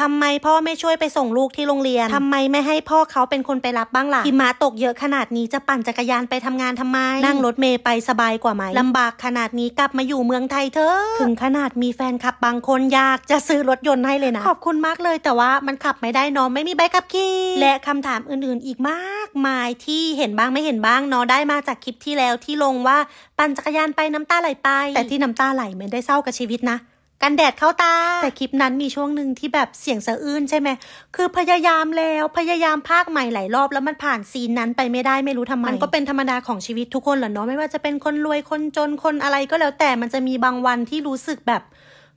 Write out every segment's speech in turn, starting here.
ทำไมพ่อไม่ช่วยไปส่งลูกที่โรงเรียน ทำไมไม่ให้พ่อเขาเป็นคนไปรับบ้างล่ะหิมะตกเยอะขนาดนี้จะปั่นจักรยานไปทำงานทำไม นั่งรถเมย์ไปสบายกว่าไหมลำบากขนาดนี้กลับมาอยู่เมืองไทยเถอะ ถึงขนาดมีแฟนขับบางคนอยากจะซื้อรถยนต์ให้เลยนะ ขอบคุณมากเลยแต่ว่ามันขับไม่ได้นอนไม่มีใบขับขี่ และคำถามอื่นๆ อีกมากมายที่เห็นบ้างไม่เห็นบ้างนอได้มาจากคลิปที่แล้วที่ลงว่าปั่นจักรยานไปน้ำตาไหลไป แต่ที่น้ำตาไหลไม่ได้เศร้ากับชีวิตนะกันแดดเข้าตา แต่คลิปนั้นมีช่วงหนึ่งที่แบบเสียงสะอื้นใช่ไหม คือพยายามแล้วพยายามภาคใหม่หลายรอบ แล้วมันผ่านซีนนั้นไปไม่ได้ไม่รู้ทำไม มันก็เป็นธรรมดาของชีวิตทุกคนเหรอเนาะไม่ว่าจะเป็นคนรวยคนจนคนอะไรก็แล้วแต่มันจะมีบางวันที่รู้สึกแบบ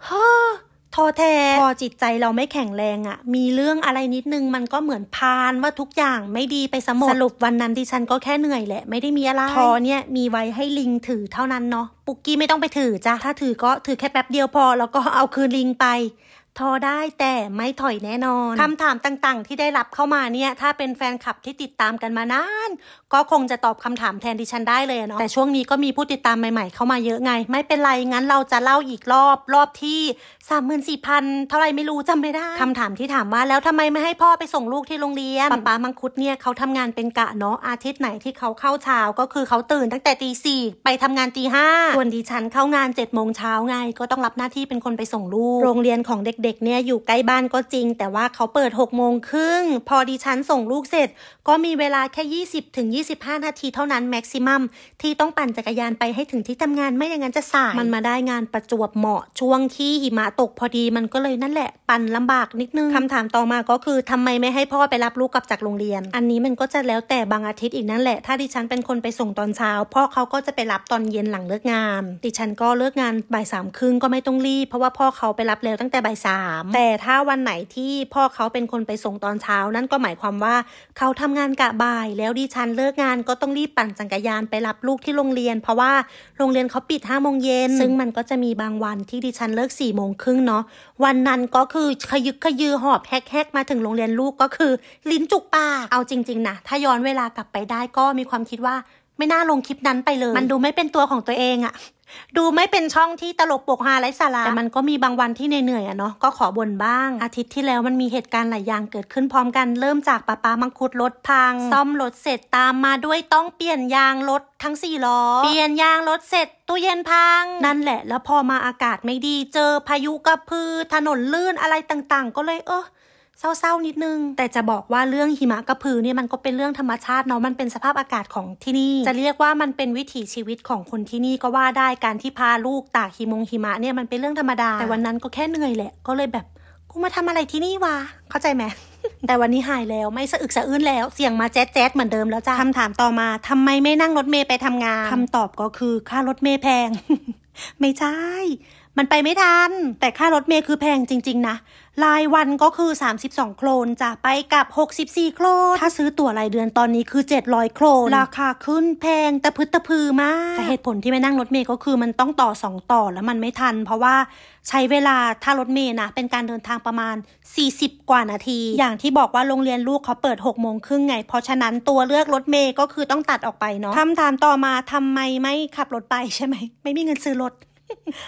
เฮ้อท้อแท้พอจิตใจเราไม่แข็งแรงอะ่ะ มีเรื่องอะไรนิดนึงมันก็เหมือนพานว่าทุกอย่างไม่ดีไปสมด สรุปวันนั้นดิฉันก็แค่เหนื่อยแหละ ไม่ได้มีอะไร ทอเนี่ย มีไว้ให้ลิงถือเท่านั้นเนาะ ปุกกี้ไม่ต้องไปถือจ้ะ ถ้าถือก็ถือแค่แป๊บเดียวพอ แล้วก็เอาคืนลิงไปท้อได้แต่ไม่ถอยแน่นอนคำถามต่างๆที่ได้รับเข้ามาเนี่ยถ้าเป็นแฟนคลับที่ติดตามกันมานาน ก็คงจะตอบคำถามแทนดิฉันได้เลยเนาะแต่ช่วงนี้ก็มีผู้ติดตามใหม่ๆ เข้ามาเยอะไง ไม่เป็นไรงั้นเราจะเล่าอีกรอบรอบที่สามมื่นสี่พันเท่าไรไม่รู้จำไม่ได้คำถามที่ถามว่าแล้วทำไมไม่ให้พ่อไปส่งลูกที่โรงเรียนป้าป้ามังคุดเนี่ยเขาทำงานเป็นกะเนาะอาทิตย์ไหนที่เขาเข้าเช้าก็คือเขาตื่นตั้งแต่ตีสี่ไปทำงานตีห้าส่วนดิฉันเข้างานเจ็ดโมงเช้าไงก็ต้องรับหน้าที่เป็นคนไปส่งลูกโรงเรียนของเด็กด็กๆเนี่ยอยู่ใกล้บ้านก็จริง แต่ว่าเขาเปิด6โมงครึ่ง พอดิฉันส่งลูกเสร็จ ก็มีเวลาแค่ 20ถึง25 นาทีเท่านั้นแม็กซิมัม ที่ต้องปั่นจักรยานไปให้ถึงที่ทำงานไม่อย่างนั้นจะสาย มันมาได้งานประจวบเหมาะช่วงที่หิมะตกพอดีมันก็เลยนั่นแหละ ปั่นลำบากนิดนึงคำถามต่อมาก็คือทำไมไม่ให้พ่อไปรับลูกกลับจากโรงเรียน อันนี้มันก็จะแล้วแต่บางอาทิตย์อีกนั่นแหละถ้าดิฉันเป็นคนไปส่งตอนเช้าพ่อเขาก็จะไปรับตอนเย็นหลังเลิกงานดิฉันก็เลิกงานบ่ายสามครึ่งก็ไม่ต้องรีบเพราะว่าพ่อเขาไปรับแล้วตั้งแต่บ่ายสามมแต่ถ้าวันไหนที่พ่อเขาเป็นคนไปส่งตอนเช้า นั่นก็หมายความว่า เขาทำงานกะบ่าย แล้วดิฉันเลิกงานก็ต้องรีบปั่นจักรยานไปรับลูกที่โรงเรียน เพราะว่าโรงเรียนเขาปิดห้าโมงเย็นซึ่งมันก็จะมีบางวันที่ดิฉันเลิกสี่โมงครึ่งเนาะวันนั้นก็คือขยึกขยือหอบแฮกๆ มาถึงโรงเรียนลูกก็คือลิ้นจุกปากเอาจริงๆนะถ้าย้อนเวลากลับไปได้ก็มีความคิดว่าไม่น่าลงคลิปนั้นไปเลย มันดูไม่เป็นตัวของตัวเองอะ ดูไม่เป็นช่องที่ตลกปกฮาไร้สาระ แต่มันก็มีบางวันที่เหนื่อยอะเนาะ ก็ขอบ่นบ้าง อาทิตย์ที่แล้วมันมีเหตุการณ์หลายอย่างเกิดขึ้นพร้อมกัน เริ่มจากปะปามังคุดรถพัง ซ่อมรถเสร็จตามมาด้วยต้องเปลี่ยนยางรถทั้งสี่ล้อ เปลี่ยนยางรถเสร็จตู้เย็นพังนั่นแหละ แล้วพอมาอากาศไม่ดีเจอพายุกระพือถนนลื่นอะไรต่างๆ ก็เลยเออเศร้าๆ นิดนึง แต่จะบอกว่าเรื่องหิมะกระพือเนี่ยมันก็เป็นเรื่องธรรมชาติเนาะมันเป็นสภาพอากาศของที่นี่ จะเรียกว่ามันเป็นวิถีชีวิตของคนที่นี่ก็ว่าได้การที่พาลูกตากหิมงหิมะเนี่ยมันเป็นเรื่องธรรมดา แต่วันนั้นก็แค่เหนื่อยแหละ ก็เลยแบบกูมาทำอะไรที่นี่วะ เข้าใจไหมแต่วันนี้หายแล้วไม่สะอึกสะอื้นแล้วเสียงมาแจ๊ดแจ๊ดเหมือนเดิมแล้วจ้าคำถามต่อมา ทำไมไม่นั่งรถเมย์ไปทำงาน คำตอบก็คือค่ารถเมย์แพง ไม่ใช่มันไปไม่ทัน แต่ค่ารถเมย์คือแพงจริง ๆ นะ รายวันก็คือ 32 โครนจะไปกับ 64 โครน ถ้าซื้อตั๋วรายเดือนตอนนี้คือ 700 โครน ราคาขึ้นแพงแต่พึตะพือมากแต่เหตุผลที่ไม่นั่งรถเมย์ก็คือมันต้องต่อ 2 ต่อแล้วมันไม่ทัน เพราะว่าใช้เวลา ถ้ารถเมย์นะ เป็นการเดินทางประมาณ 40 กว่านาที อย่างที่บอกว่าโรงเรียนลูกเขาเปิด6โมงครึ่งไง เพราะฉะนั้นตัวเลือกรถเมย์ก็คือต้องตัดออกไปเนาะคำถามต่อมาทำไมไม่ขับรถไปใช่ไหมไม่มีเงินซื้อรถ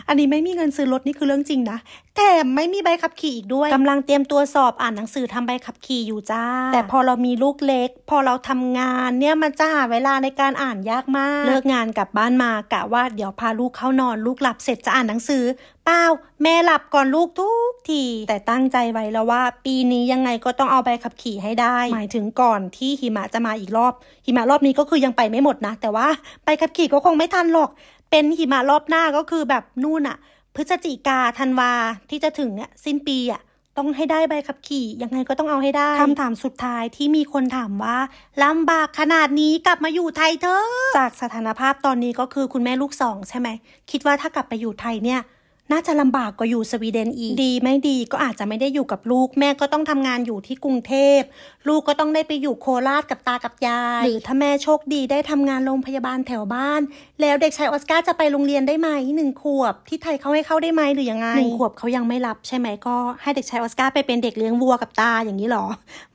อันนี้ไม่มีเงินซื้อรถนี่คือเรื่องจริงนะ แถมไม่มีใบขับขี่อีกด้วยกำลังเตรียมตัวสอบอ่านหนังสือทำใบขับขี่อยู่จ้า แต่พอเรามีลูกเล็ก พอเราทำงาน เนี่ยมันจะหาเวลาในการอ่านยากมาก เลิกงานกลับบ้านมากะว่าเดี๋ยวพาลูกเข้านอนลูกหลับเสร็จจะอ่านหนังสือ เปล่าแม่หลับก่อนลูกทุกทีแต่ตั้งใจไว้แล้วว่า ปีนี้ยังไงก็ต้องเอาใบขับขี่ให้ได้ หมายถึงก่อนที่หิมะจะมาอีกรอบหิมะรอบนี้ก็คือยังไปไม่หมดนะ แต่ว่าใบขับขี่ก็คงไม่ทันหรอกเป็นหิมะรอบหน้าก็คือแบบนู่นอะพฤศจิกาธันวาที่จะถึงเนี่ยสิ้นปีอะต้องให้ได้ใบขับขี่ ยังไงก็ต้องเอาให้ได้คำถามสุดท้ายที่มีคนถามว่าลำบากขนาดนี้กลับมาอยู่ไทยเถอะจากสถานภาพตอนนี้ก็คือคุณแม่ลูกสองใช่ไหม คิดว่าถ้ากลับไปอยู่ไทยเนี่ยน่าจะลำบากกว่าอยู่สวีเดนอีก ดีไม่ดีก็อาจจะไม่ได้อยู่กับลูก แม่ก็ต้องทำงานอยู่ที่กรุงเทพ ลูกก็ต้องได้ไปอยู่โคราชกับตากับยาย หรือถ้าแม่โชคดีได้ทำงานโรงพยาบาลแถวบ้าน แล้วเด็กชายออสการ์จะไปโรงเรียนได้ไหมหนึ่งขวบที่ไทยเขาให้เข้าได้ไหมหรือยังไงหนึ่งขวบเขายังไม่รับใช่ไหมก็ให้เด็กชายออสการ์ไปเป็นเด็กเลี้ยงวัวกับตาอย่างนี้หรอ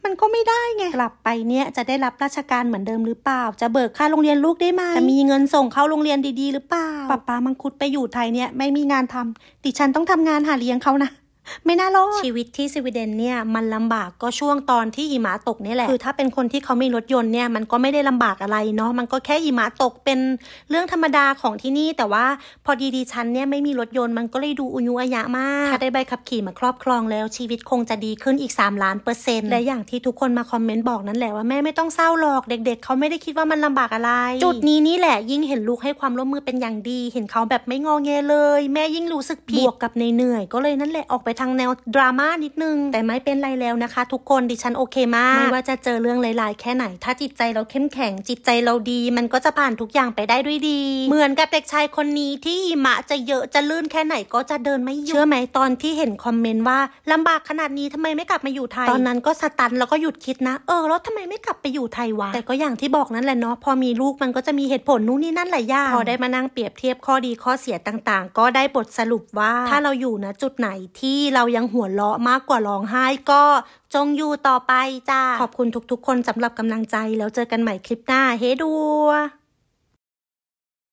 มันก็ไม่ได้ไงกลับไปเนี่ยจะได้รับราชการเหมือนเดิมหรือเปล่า จะเบิกค่าโรงเรียนลูกได้ไหมจะมีเงินส่งเข้าโรงเรียนดีๆ หรือเปล่าป้าป้ามังคุดไปอยู่ไทยเนี้ยไม่มีงานทำดิฉันต้องทำงานหาเลี้ยงเขานะไม่น่ารอดชีวิตที่สวีเดนเนี่ยมันลำบากก็ช่วงตอนที่หิมะตกนี่แหละคือถ้าเป็นคนที่เขาไม่รถยนต์เนี่ยมันก็ไม่ได้ลำบากอะไรเนาะมันก็แค่หิมะตกเป็นเรื่องธรรมดาของที่นี่แต่ว่าพอดีดีฉันเนี่ยไม่มีรถยนต์มันก็เลยดูอุยุอายะมาก ถ้าได้ใบขับขี่มาครอบครองแล้วชีวิตคงจะดีขึ้นอีก3ล้านเปอร์เซ็นต์และอย่างที่ทุกคนมาคอมเมนต์บอกนั่นแหละว่าแม่ไม่ต้องเศร้าหรอก เด็กๆเเขาไม่ได้คิดว่ามันลำบากอะไร จุดนี้นี่แหละยิ่งเห็นลูกให้ความร่วมมือเป็นอย่างดี เห็นเขาแบบไม่งอแงเลย แม่ยิ่งรู้สึกผิดบวกกับเหนื่อยก็เลยนั่นแหละออกไปทางแนว ดราม่านิดนึง แต่ไม่เป็นไรแล้วนะคะ ทุกคนดิฉันโอเคมาก ไม่ว่าจะเจอเรื่องหลายๆแค่ไหน ถ้าจิตใจเราเข้มแข็งจิตใจเราดี มันก็จะผ่านทุกอย่างไปได้ด้วยดี เหมือนกับเด็กชายคนนี้ที่มะจะเยอะจะลื่นแค่ไหนก็จะเดินไม่หยุดเชื่อไหมตอนที่เห็นคอมเมนต์ว่าลำบากขนาดนี้ทำไมไม่กลับมาอยู่ไทย ตอนนั้นก็สตันแล้วก็หยุดคิดนะ เออแล้วทำไมไม่กลับไปอยู่ไทยวะแต่ก็อย่างที่บอกนั่นแหละเนาะพอมีลูกมันก็จะมีเหตุผลนู่นนี่นั่นหลายอย่างพอได้มานั่งเปรียบเทียบข้อดีข้อเสียต่างๆ ก็ได้บทสรุปว่า ถ้าเราอยู่นะจุดไหนที่ที่เรายังหัวเราะมากกว่าร้องไห้ก็ จงอยู่ต่อไปจ้าขอบคุณทุกๆคนสำหรับกำลังใจแล้วเจอกันใหม่คลิปหน้าเฮ้ดู